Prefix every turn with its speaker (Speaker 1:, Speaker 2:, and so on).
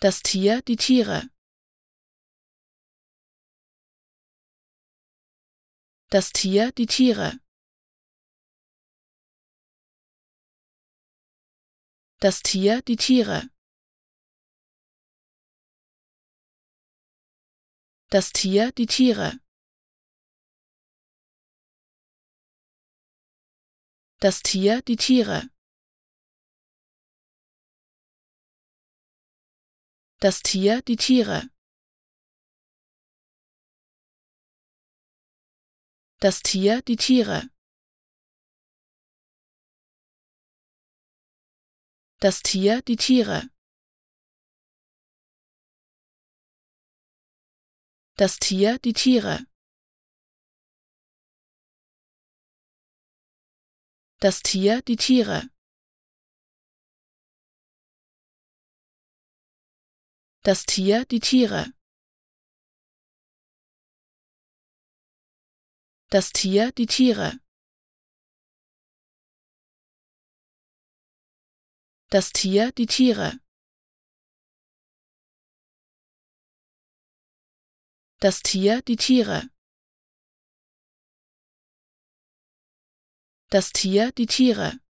Speaker 1: das Tier, die Tiere. Das Tier, die Tiere. Das Tier, die Tiere. Das Tier, die Tiere. Das Tier, die Tiere. das Tier, die Tiere. Das Tier, die Tiere. Das Tier, die Tiere. Das Tier, die Tiere. Das Tier, die Tiere. das Tier, die Tiere. Das Tier, die Tiere. Das Tier, die Tiere. Das Tier, die Tiere. Das Tier, die Tiere.